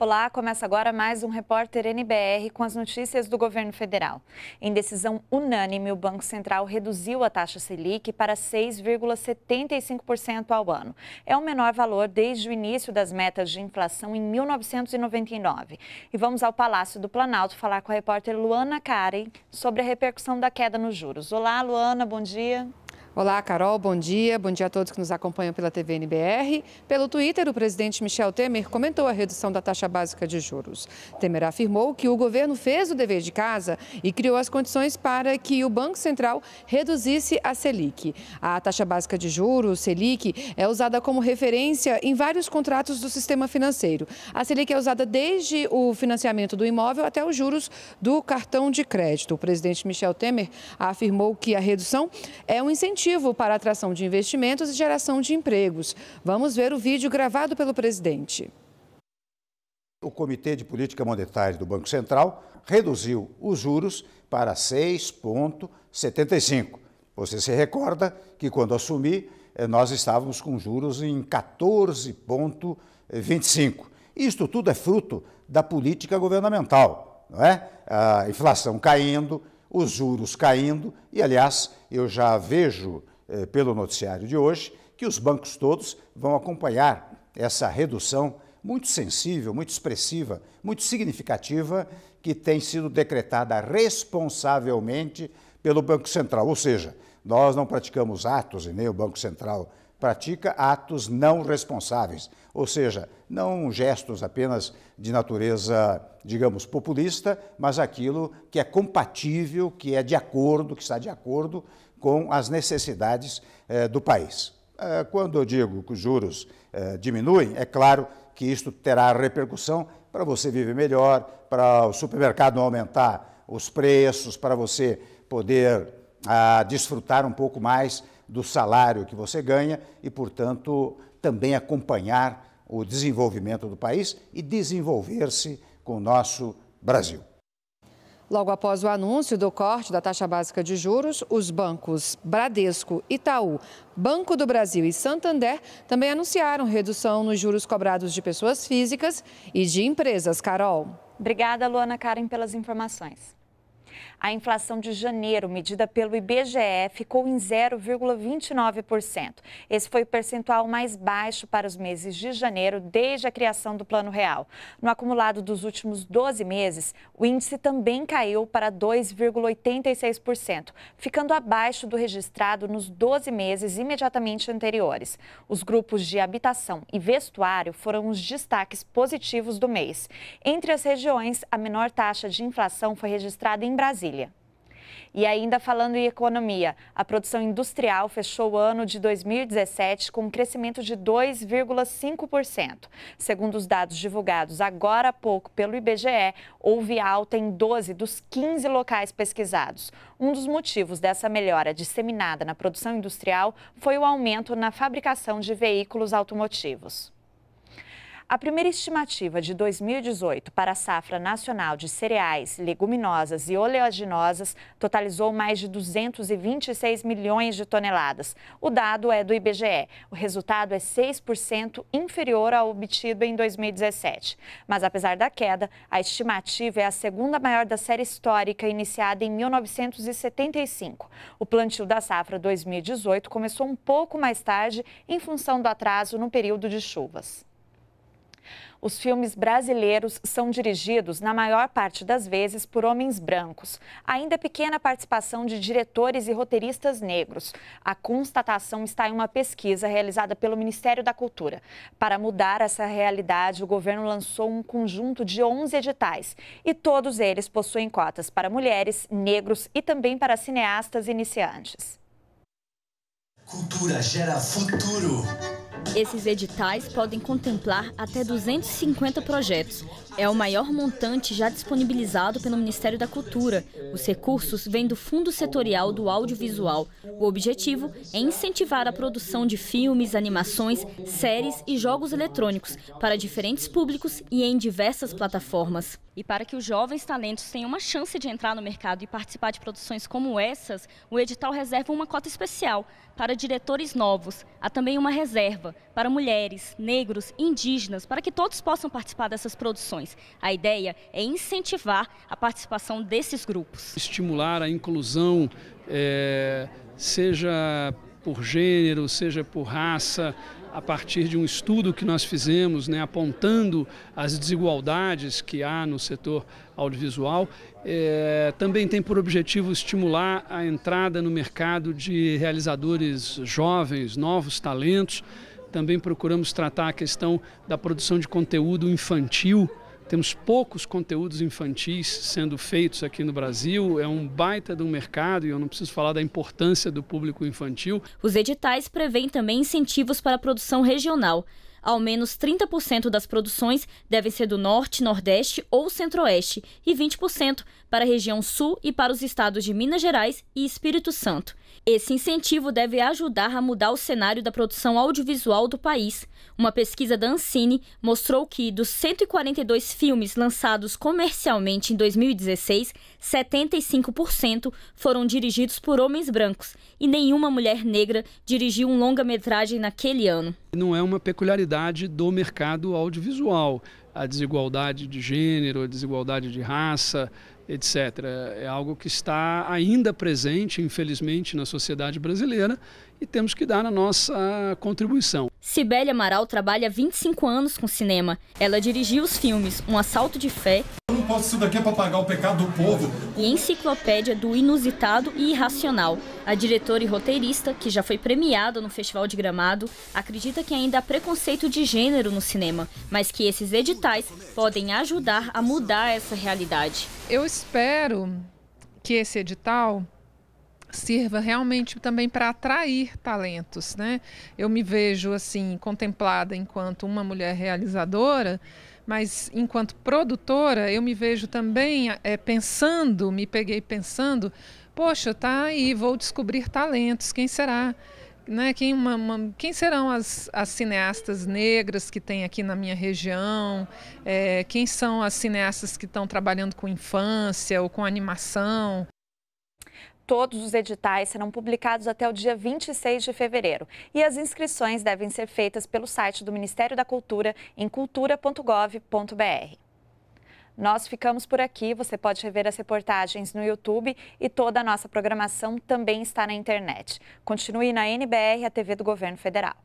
Olá, começa agora mais um repórter NBR com as notícias do governo federal. Em decisão unânime, o Banco Central reduziu a taxa Selic para 6,75% ao ano. É o menor valor desde o início das metas de inflação em 1999. E vamos ao Palácio do Planalto falar com a repórter Luana Karen sobre a repercussão da queda nos juros. Olá, Luana, bom dia. Olá, Carol, bom dia. Bom dia a todos que nos acompanham pela TV NBR. Pelo Twitter, o presidente Michel Temer comentou a redução da taxa básica de juros. Temer afirmou que o governo fez o dever de casa e criou as condições para que o Banco Central reduzisse a Selic. A taxa básica de juros, Selic, é usada como referência em vários contratos do sistema financeiro. A Selic é usada desde o financiamento do imóvel até os juros do cartão de crédito. O presidente Michel Temer afirmou que a redução é um incentivo para atração de investimentos e geração de empregos. Vamos ver o vídeo gravado pelo presidente. O Comitê de Política Monetária do Banco Central reduziu os juros para 6,75. Você se recorda que quando assumi, eh, nós estávamos com juros em 14,25. Isto tudo é fruto da política governamental, não é? A inflação caindo, os juros caindo, e aliás, eu já vejo eh, pelo noticiário de hoje que os bancos todos vão acompanhar essa redução muito sensível, muito expressiva, muito significativa que tem sido decretada responsavelmente pelo Banco Central. Ou seja, nós não praticamos atos e nem o Banco Central pratica atos não responsáveis, ou seja, não gestos apenas de natureza, digamos, populista, mas aquilo que é compatível, que é de acordo, que está de acordo com as necessidades eh, do país. Eh, quando eu digo que os juros eh, diminuem, é claro que isto terá repercussão para você viver melhor, para o supermercado aumentar os preços, para você poder ah, desfrutar um pouco mais do salário que você ganha e, portanto, também acompanhar o desenvolvimento do país e desenvolver-se com o nosso Brasil. Logo após o anúncio do corte da taxa básica de juros, os bancos Bradesco, Itaú, Banco do Brasil e Santander também anunciaram redução nos juros cobrados de pessoas físicas e de empresas. Carol. Obrigada, Luana Karen, pelas informações. A inflação de janeiro, medida pelo IBGE, ficou em 0,29%. Esse foi o percentual mais baixo para os meses de janeiro desde a criação do Plano Real. No acumulado dos últimos 12 meses, o índice também caiu para 2,86%, ficando abaixo do registrado nos 12 meses imediatamente anteriores. Os grupos de habitação e vestuário foram os destaques positivos do mês. Entre as regiões, a menor taxa de inflação foi registrada em Brasília Brasília. E ainda falando em economia, a produção industrial fechou o ano de 2017 com um crescimento de 2,5%. Segundo os dados divulgados agora há pouco pelo IBGE, houve alta em 12 dos 15 locais pesquisados. Um dos motivos dessa melhora disseminada na produção industrial foi o aumento na fabricação de veículos automotivos. A primeira estimativa de 2018 para a safra nacional de cereais, leguminosas e oleaginosas totalizou mais de 226 milhões de toneladas. O dado é do IBGE. O resultado é 6% inferior ao obtido em 2017. Mas apesar da queda, a estimativa é a segunda maior da série histórica iniciada em 1975. O plantio da safra 2018 começou um pouco mais tarde em função do atraso no período de chuvas. Os filmes brasileiros são dirigidos, na maior parte das vezes, por homens brancos. Ainda pequena participação de diretores e roteiristas negros. A constatação está em uma pesquisa realizada pelo Ministério da Cultura. Para mudar essa realidade, o governo lançou um conjunto de 11 editais e todos eles possuem cotas para mulheres, negros e também para cineastas iniciantes. Cultura gera futuro. Esses editais podem contemplar até 250 projetos, é o maior montante já disponibilizado pelo Ministério da Cultura. Os recursos vêm do Fundo Setorial do Audiovisual. O objetivo é incentivar a produção de filmes, animações, séries e jogos eletrônicos para diferentes públicos e em diversas plataformas. E para que os jovens talentos tenham uma chance de entrar no mercado e participar de produções como essas, o edital reserva uma cota especial para diretores novos. Há também uma reserva para mulheres, negros, indígenas, para que todos possam participar dessas produções. A ideia é incentivar a participação desses grupos. Estimular a inclusão, é, seja por gênero, seja por raça, a partir de um estudo que nós fizemos, né, apontando as desigualdades que há no setor audiovisual, é, também tem por objetivo estimular a entrada no mercado de realizadores jovens, novos talentos. Também procuramos tratar a questão da produção de conteúdo infantil temos poucos conteúdos infantis sendo feitos aqui no Brasil, é um baita de um mercado e eu não preciso falar da importância do público infantil. Os editais prevêem também incentivos para a produção regional. Ao menos 30% das produções devem ser do Norte, Nordeste ou Centro-Oeste e 20% para a região Sul e para os estados de Minas Gerais e Espírito Santo. Esse incentivo deve ajudar a mudar o cenário da produção audiovisual do país. Uma pesquisa da Ancine mostrou que, dos 142 filmes lançados comercialmente em 2016, 75% foram dirigidos por homens brancos e nenhuma mulher negra dirigiu um longa-metragem naquele ano. Não é uma peculiaridade do mercado audiovisual. A desigualdade de gênero, a desigualdade de raça, etc. É algo que está ainda presente, infelizmente, na sociedade brasileira e temos que dar a nossa contribuição. Cibele Amaral trabalha há 25 anos com cinema. Ela dirigiu os filmes Um Assalto de Fé posso, isso daqui é para pagar o pecado do povo. E enciclopédia do inusitado e irracional. A diretora e roteirista, que já foi premiada no Festival de Gramado, acredita que ainda há preconceito de gênero no cinema, mas que esses editais podem ajudar a mudar essa realidade. Eu espero que esse edital sirva realmente também para atrair talentos, né? Eu me vejo assim contemplada enquanto uma mulher realizadora mas enquanto produtora eu me vejo também é, pensando, me peguei pensando, poxa, tá aí, vou descobrir talentos, quem será? Né, quem, uma, uma, quem serão as, as, cineastas negras que tem aqui na minha região? É, quem são as cineastas que estão trabalhando com infância ou com animação? Todos os editais serão publicados até o dia 26 de fevereiro e as inscrições devem ser feitas pelo site do Ministério da Cultura em cultura.gov.br. Nós ficamos por aqui. Você pode rever as reportagens no YouTube e toda a nossa programação também está na internet. Continue na NBR, a TV do Governo Federal.